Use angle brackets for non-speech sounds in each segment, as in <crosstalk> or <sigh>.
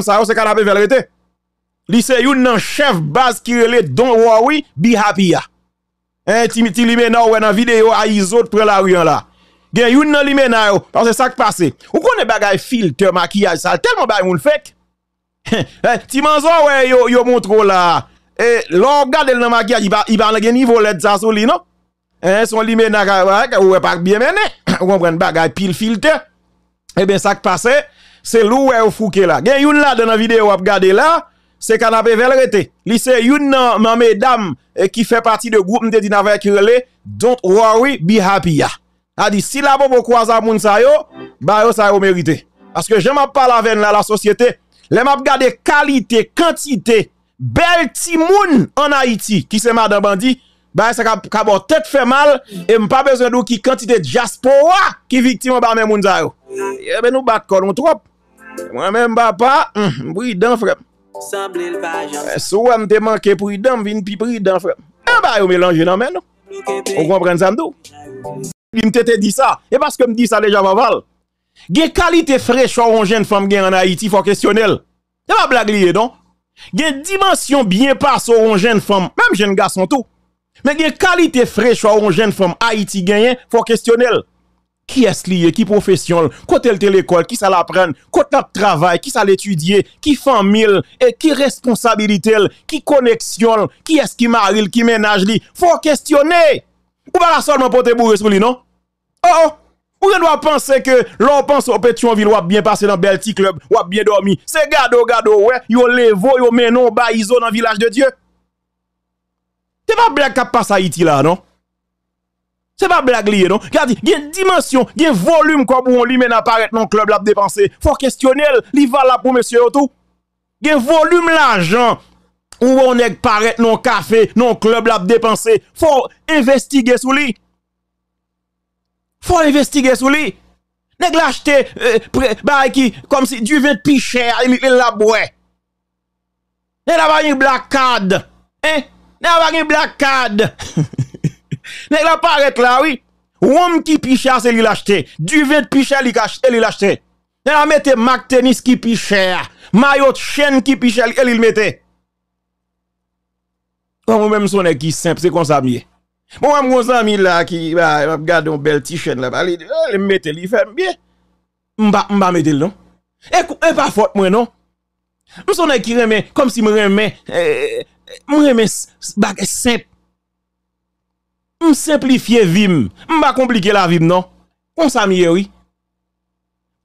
ça, c'est canapé velrete. Li se yon nan chef base qui relè Don oui be happy ya. Hein, li Limena ou nan vidéo a iso près la rue hein, là. Gen yon nan Limena parce que ça qui passe. Ou connaît bagay filtre maquillage ça, tellement bagay moun fake. <laughs> Hein, ti manzo ouais yo yo montre là. Et l'on de le maquillage, il va il va gen niveau LED ça li non. Hein, son Limena ou pas bien mené. <coughs> Ou comprendre bagay pile filtre. et eh bien ça qui passe Se lou we ou fouke la Gen yon la dena video ap gade la Se kan ap ve vel rete Li se yon nan mame dam eh, Ki fe pati de group mte di nava ekirele Don't worry, be happy ya A di sila bo bo kwa za moun sayo Bayo sayo merite Aske jen map pa la ven la la sosyete Le map gade kalite, kantite Bel ti moun an Haiti Ki se mada bandi Baye se ka bo tet fe mal E m pa bezon do ki kantite jaspo wa Ki viktimo ba men moun sayo M Ebe eh nou bak konon trop Mwen men mba pa, mpou yi dan frep eh, Sou an te manke pou yi dan, vin pi pri dan frep Eba eh, yon melange nan men nou Ou kon pren zan dou Mwen te te di sa, e baske mdi sa le jan van val Gen kalite frech ou an jen fom gen an Haiti fok kestyonel Eba blag liye don Gen dimansyon bien pas ou an jen fom, mem jen ga son tou Men gen kalite frech ou an jen fom Haiti genyen fok kestyonel Ki es liye, ki profesyon, kote l telekol, ki sa l apren, kote la travay, ki sa l etudye, ki famil, e ki responsabilitel, ki koneksyon, ki es ki maril, ki menaj li. Fou kestyonè. Ou ba la solman pote bou resmou li, non? Oh, oh. Ou gen wap panse ke, l wap panse, ou pet yon vil wap bien pase nan bel ti klub, wap bien dormi. Se gado, gado, we, yo levo, yo menon, ba izo nan vilaj de Diyo. Te pa bel kapas Haiti la, non? Se pa blag liye don. Gadi, gen dimensyon, gen volum kwa pou woun li men aparet non klub lap depanse. Fon kestyonel, li valap pou mesye yo tou. Gen volum la jan. Woun nek paret non kafe, non klub lap depanse. Fon investige sou li. Fon investige sou li. Nek lachte, eh, ba e ki, kom si duve pi chè a li li lap wè. Nen avan yon blag kade. Eh? Nen avan yon blag <laughs> kade. Nèg la paraît là, oui. Wom qui picha, c'est lui l'acheter. Du vent de picha, lui acheté, e lui l'acheter. Nèg la mette mac tennis qui picha, maillot chaîne qui picha, elle il mettait. vous même son nèg qui simple, c'est comme ça Bon, moi, mon ami là qui, bah, regarde un bel petit shirt là, il mette, il fait bien. M'ba, m'ba mette non. Et, e pas fort, moi, non. M'son nèg qui remet, comme si me remet, eh, eh, me remets, simple. M seplifiye vim, m ba komplike la vim nan? Kon sa miyewi?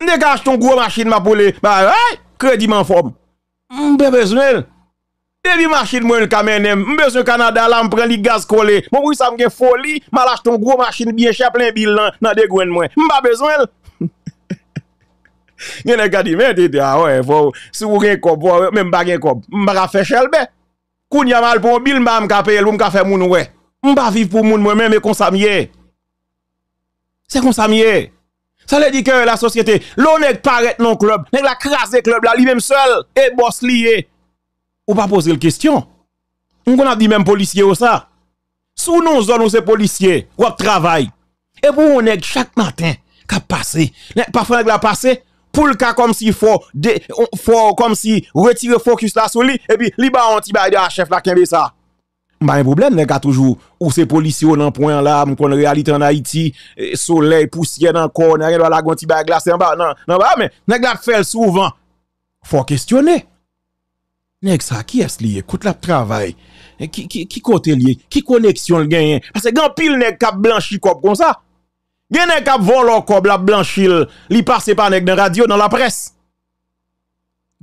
N dekache bon, ton gwo machin ma poule, ba, eh, kredi man fom. M be bezwen. De di machin mwen kame nem, m be se kanada la m pren li gaz kole, m wisam gen foli, ma lache ton gwo machin biye chè plen bil nan, nan dekwen mwen. M ba bezwen. Gen e gadi men, te te a, wè, fow, si wou gen kob, wè, men m bagen kob. M ba gafè chèlbe, koun yamal pou bil, m ba m kapel, m kafe moun wè. Mba viv pou moun mwen men me konsa miye. Se konsa miye. Sa le di kè la sosyete. Lo nek paret non klub. Nek la kras de klub la li menm sol. E bos liye. Ou pa pose l kestyon. Mwen kon a di menm policye ou sa. Sou nou zon ou se policye. Wap travay. E pou ou nek chak matin. Ka pase. Nek pa fwene la pase. Poul ka kom si fwo. Fwo kom si retire fwo kist la sou li. E pi li ba an ti ba ide a chef la kende sa. Mba yon problem, nèk a toujou. Ou se polisyon nan poyon la, mkoun realit an Haiti, e, soley, pousye nan kou, nèk yon wala gonti bay glas en ba, nan ba, mè, nèk lak fèl souvan. Fò kestyonè. Nèk sa, ki es liye? Kout la p'travay. E, ki kote liye? Ki koneksyon l genyen? Pase gen pil nèk kap blanchi kop kon sa. Gen nèk kap volo kop la blanchil li pase pa nèk nan radio, nan la pres.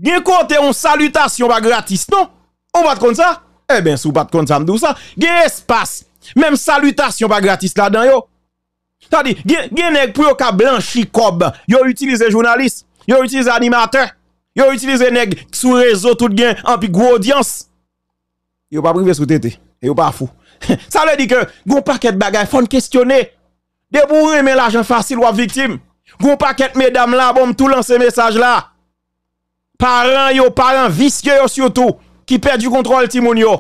Gen kote yon salutasyon ba gratis, non? Ou bat kon sa? Eh bien, si pas de compte ça, ça, gen espace. Même salutation pas gratis là-dedans, yo. C'est-à-dire, gen nèg pour yo ka blanchi cob, yo utilise journaliste, yo utilise animateur, yo utilise nek sous réseau tout gen en plus gros audience. Yo pas privé sous tete. E yo pas fou. ça <laughs> veut dire que gon paquet de fon faut questionner. vous mais l'argent facile ou victime. Gon paquet mesdames là bon tout lancer message là. Parents yo, parents vicieux yo surtout. ki perde yu kontrol ti moun yo.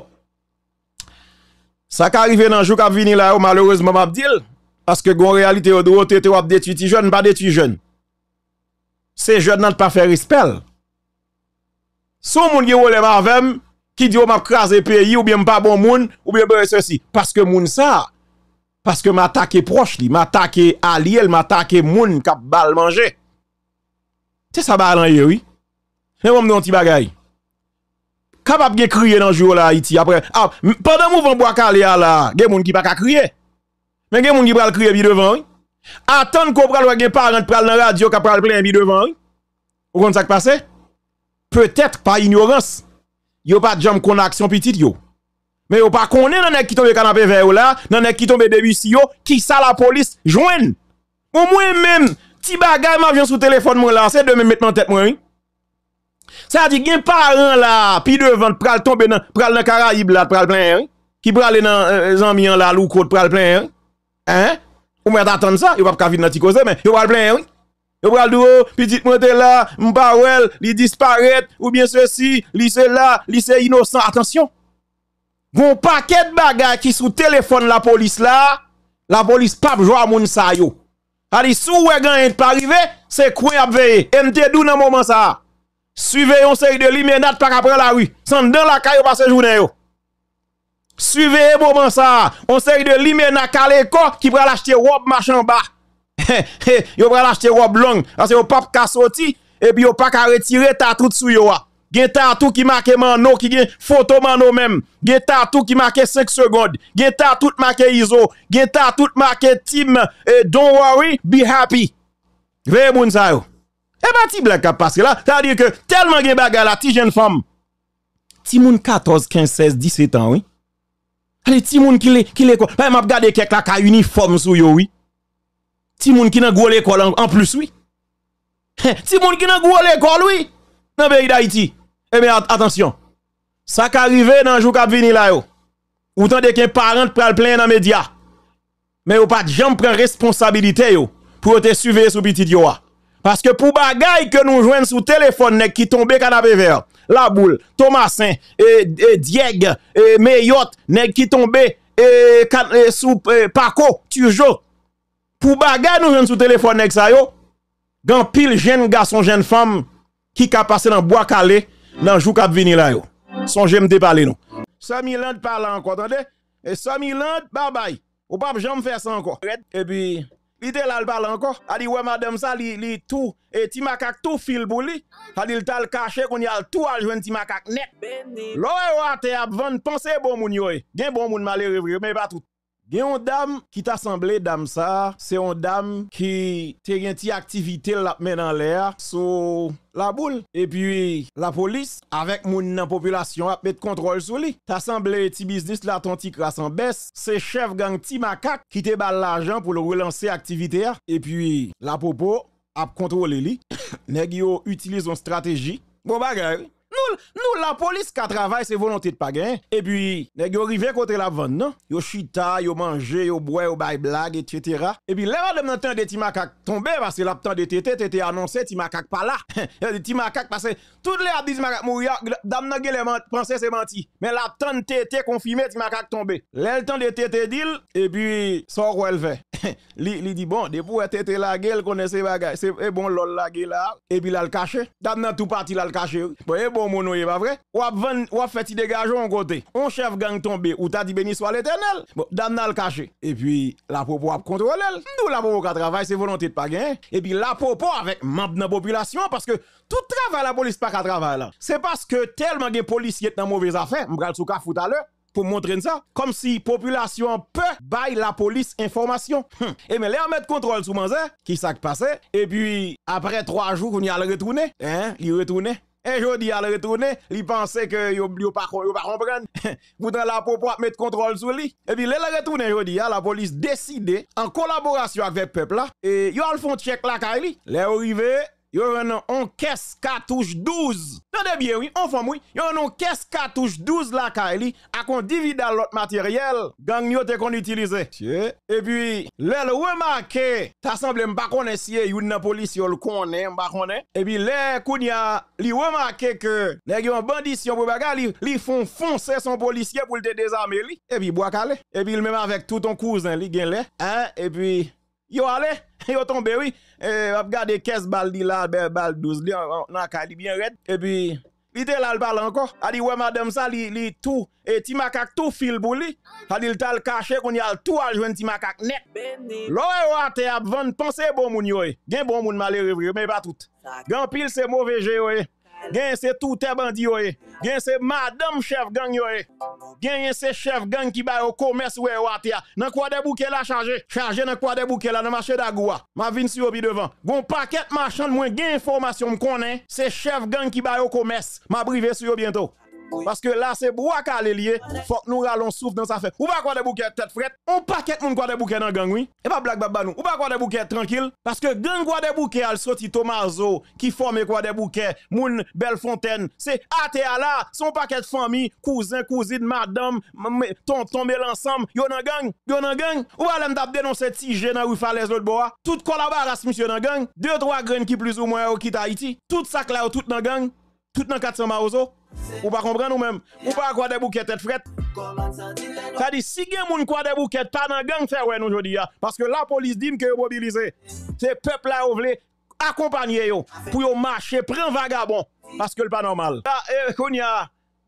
Sa ka arrive nan jou kap vini la yo, malourezman map dil, aske gon realite yo do, te te wap detu ti joun, ba detu ti joun. Se joun nan pa fe rispel. Sou moun ge wole ma avem, ki di yo map kras e peyi, oubyen pa bon moun, oubyen bewe se si. Paske moun sa, paske ma take proche li, ma take ali el, ma take moun kap bal manje. Te sa bal an yoy, moun yon ti bagayi. Kap ap ge kriye nanjou la Haiti apre? A, padan mou van bwa kal ya la, ge moun ki pa ka kriye. Men ge moun ki pral kriye bi devan yi. Atan kou pral wak ge paran pral nan radio ka pral plen bi devan yi. O kon sa k pase? Petet pa ignorans. Yo pa djam kon aksyon pitit yo. Men yo pa konen nanek ki tombe kanapè veyo la, nanek ki tombe debi si yo, ki sa la polis jwen. O mwen men, ti bagay ma vjen sou telefon mwen lanse, de men met mwen tet mwen yi. Ça dit il un parent là, puis devant, pral tomber dans, pral dans caraïbes là, pral plein, hein? qui pral dans euh, ambiants là, l'oukout, pral plein, hein? hein? Ou m'a d'attendre ça, il va pas venir dans Ticose, mais il pral plein, oui? Yo pral dou, petit monte là, m'pawel, il disparaît, ou bien ceci, li là li c'est innocent. Attention. Gon paquet de bagay qui sous téléphone la police là, la police pas à moun sa yo. Ali sou wè gagne pas arrivé, c'est quoi à veiller. MT dou dans moment ça. Suive yon seri de limenat pak apre la wi. San den la kayo pa se jounen yo. Suive e bo man sa. On seri de limenat kale ko ki pral achete rob machan ba. <laughs> Yo pral achete rob long. Ase yo pap ka soti, epi yo pak a retire tatout sou yo wa. Gen tatout ki make man nou ki gen fotou man nou men. Gen tatout ki make 5 segond. Gen tatout make izo. Gen tatout make tim. Don't worry, be happy. Veye moun sa yo. Et eh bien, ti blague a passé là, ça veut dire que tellement de bagages là, ti jeune femme, ti moun 14, 15, 16, 17 ans, oui. Allez, ti moun qui l'école, Ben, m'a regardé quelqu'un là qui a uniforme sou yo, oui. Ti moun qui n'a gros l'école en, plus, oui. <laughs> Ti moun qui n'a gros l'école, oui. Dans le pays d'Haïti. Eh bien, attention. Ça qui arrive dans le jour qui vini là, yo. Ou tant de qu'un parent pral plein dans les médias. Mais ou pas de gens prennent responsabilité, yo. Pour te suivre sous petit yo. Ah. Paske pou bagay ke nou jwen sou telefon nek ki tombe kan apè ver. La boule, Thomas Saint, e, e, Diègue, Meyot, nek ki tombe e, sou Paco, Tujo. Pou bagay nou jwen sou telefon nek sa yo, gen pil jen gason jen fam ki ka pase nan Boakale, nan jou kap vini la yo. Son jen mde pale nou. Samiland pala anko, tande? E samiland, babay. Ou pap jen mfè san anko. E pi... Il était là, il parle encore. Il dit, ouais, madame, ça, il tout, et Timakak tout fil pour lui. Il dit, il t'a le caché, qu'on y a tout à jouer Timakak net. L'oe, ouais, t'es à vendre, pensez bon moun, yoye. Gen bon moun malheureux, mais pas tout. Gen yon dame qui ta semblé dame ça, c'est une dame qui activité une petite activité l'air sous la boule. Et puis, la police, avec mon population, à petit contrôle kontrol sur t'assemblé Ta semblé petit business la ton crasse en baisse. C'est chef gang ti qui te bal l'argent pour relancer relancer et puis puis la popo a contrôlé lui. <coughs> Neg yo utilisé une stratégie. Bon bagay, nous, la police qui travaille, c'est volonté de pagain. Et puis, nèg yo rivé côté la vente, non? Yo chita, yo manje, yo bois, yo bail blague, etc. Et puis, là, madame n'entend de Timakak tomber parce que l'abtan de tété, tété annoncé, Timakak pas là. <laughs> Timakak parce que toutes les habits Timakak ah, dame n'a gueule pensé c'est menti. Mais l'abtan de tété confirmé, Timakak tombé. L'eltan de tété dit, et puis, sort où elle <laughs> il Li dit, bon, depuis tété la gueule, connaissez bagay, c'est eh, bon, lol la gueule là, et puis là, le caché. Dame n'a tout parti là, le caché. Bon, eh, bon, E pas vrai ou a ou a fait côté on chef gang tombé ou t'a dit béni soit l'éternel bon le caché et puis la popo a contrôlé nous la popo qui travaille c'est volonté de pas gagner et puis la popo avec membre de la population parce que tout travail la police pas qu'à travailler là c'est parce que tellement de policiers dans mauvaise affaire m'bral sous foutale, à l'heure pour montrer ça comme si population peut bailler la police information hum. et mais les mettre contrôle sous manzé qui ça passé et puis après trois jours on y a le retourner hein il retourné et aujourd'hui dis à le retourner, il pensait que yo yo pas pas comprendre. dans <laughs> la pour mettre contrôle sur lui. Et puis le retourner je dis hein, la police décider en collaboration avec peuple là hein, et yo font check la caille. est arrivé Yo renon on caisse cartouche 12. Tande bien oui, on femme oui. Yo renon caisse cartouche 12 la kaili a qu'on divide l'autre matériel gang yo te qu'on utilise. Et puis le remarqué, ça semble m'pa connaît si yon une police yo le connaît, m'pa connaît. Et puis les kounya li remarqué que les yon bandit si pour li, li font foncer son policier pour le désarmer li. Et puis bois calé. Et puis même avec tout ton cousin li gen là, hein et puis Yo allez, <laughs> yo tombé oui. Euh regarder 15 balles dit là, balles 12 li dans Cali bien red et puis il était là le parle encore. A dit ouais madame ça li, li tout et ti macaque tout fil pour lui. A dit il t'a le caché qu'on y a tout à joindre ti macaque net. L'oe wa te a vendre penser bon moun yo. E. Gen bon moun malheureux mais pas tout. grand pile c'est mauvais jeu Gen c'est tout e bandi yoé. E. Gen c'est madame chef gang yoé. E. Gen c'est chef gang qui ba au commerce ou watia. Nan quoi des bouquets la chargé. Chargé nan quoi des bouquets là dans marché d'Agoua. Ma vin sur pied devant. Gon paquet marchand moins gen information me connaît. C'est chef gang qui ba au commerce. Ma brivé sur bientôt. Parce que là, c'est bois lié. Faut que nous allons souffrir dans sa fête. Ou pas quoi des bouquets tête frette. On paquette moun quoi des bouquets dans gang, oui. Et pas blague babano Ou pas quoi des bouquets tranquille. Parce que gang quoi des bouquets, al sorti Tomazo, qui forme quoi des bouquets, moun fontaine C'est à son paquet de famille, cousin, cousine, madame, tonton, ensemble. yon nan gang, yon nan gang. Ou pas l'aime si dénoncer Tigé dans les l'autre bois. Tout collaboration, monsieur dans gang. Deux, trois graines qui plus ou moins au Haïti. Tout ça là, tout dans gang tout dans 400 ne Ou pas comprendre nous-mêmes. Ou pas quoi des bouquets tête frette. Ça dit, si gen moun quoi des bouquets, pas dans gang fait ouais nous aujourd'hui. Parce que la police dit que mobiliser mobilisé. C'est peuple là ou vle accompagner yo. Pour yo marcher, prendre vagabond. Parce que le pas normal. Ah, eh,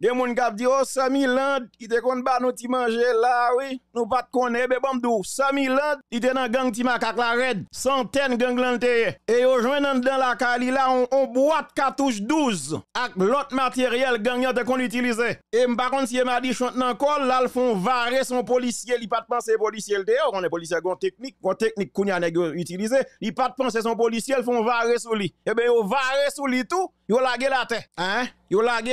les gens qui dit, oh, 100 ans, il te kon ba nous ti manger là, oui. Nous pas eh, te connaître, ben bon, dou. 100 000 ans, il te dans gang ti macaque la red. Centaines gang lanteye. Et yo jouen dans la kali, là, on, on boîte cartouche 12. Ak l'autre matériel gagnant te kon utilise. Et m'pa kon si e m'a dit chante nan kol, là, font varé son policier, il pas penser policier le dehors. On est policier gon technique, gon technique qu'on y a utilisé. Il pas penser son policier, font varé sous lui. Eh ben, yo varer sous lui tout, yo lage la tête. Hein? yo lage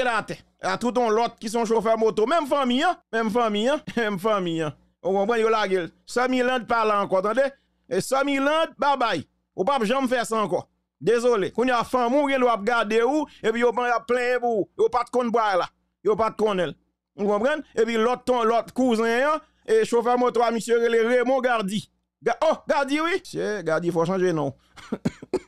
a tout ton lot qui sont chauffeurs moto, même famille, hein. même famille, hein. <laughs> même famille. Hein? On comprend yo la 000 ans Land parle encore, attendez. Et 000 Land, bye bye. Ou pas jamais faire ça encore. Désolé. Quand y a femme ou a l'ap garder ou et puis yo pas y plein pour Yon pas de kon boire là. Yo pas de konel. Vous comprenez Et puis l'autre ton l'autre cousin hein. et chauffeur moto à monsieur Raymond Gardi. oh, Gardi oui. Monsieur Gardi faut changer nom.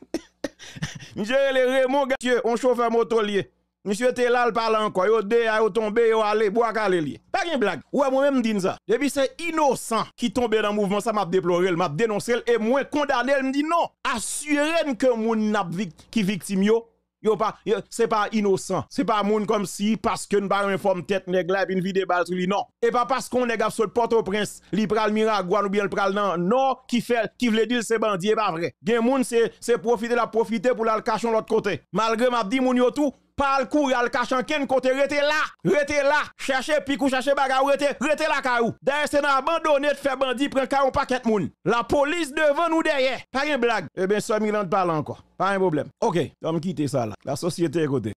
<coughs> monsieur Raymond Gardi, on chauffeur moto lié. Monsieur était là, il parle encore. Yo deux, yo tombé, est allé, bois calé lié. Pas de blague. Ouais, moi-même dis ça. Depuis c'est innocent qui tombe dans le mouvement, ça m'a déploré, m'a dénoncé et moi condamné, me dit non. Assurez que gens qui victime yo, yo pas c'est pas innocent. C'est pas moun comme si parce que nous pas forme tête nèg là une vidéo balle sur non. Et pas parce qu'on pas sur porte au prince li pral miracle ou bien le pral non, non qui fait qui veut dire c'est bandit, pas vrai. Gen moun c'est c'est profiter la profiter pour la cacher l'autre côté. Malgré m'a dit moun yo tout pas courir al cachan ken côté rete là, rete là, chercher puis chercher bagarre, rete, rete là kaou. D'ailleurs c'est n'a abandonné de faire bandit prend caillou paquet moun. La police devant nous derrière. Pas une blague. Eh bien ça Milan parle encore. Pas un problème. OK, on quitter ça là. La société est côté.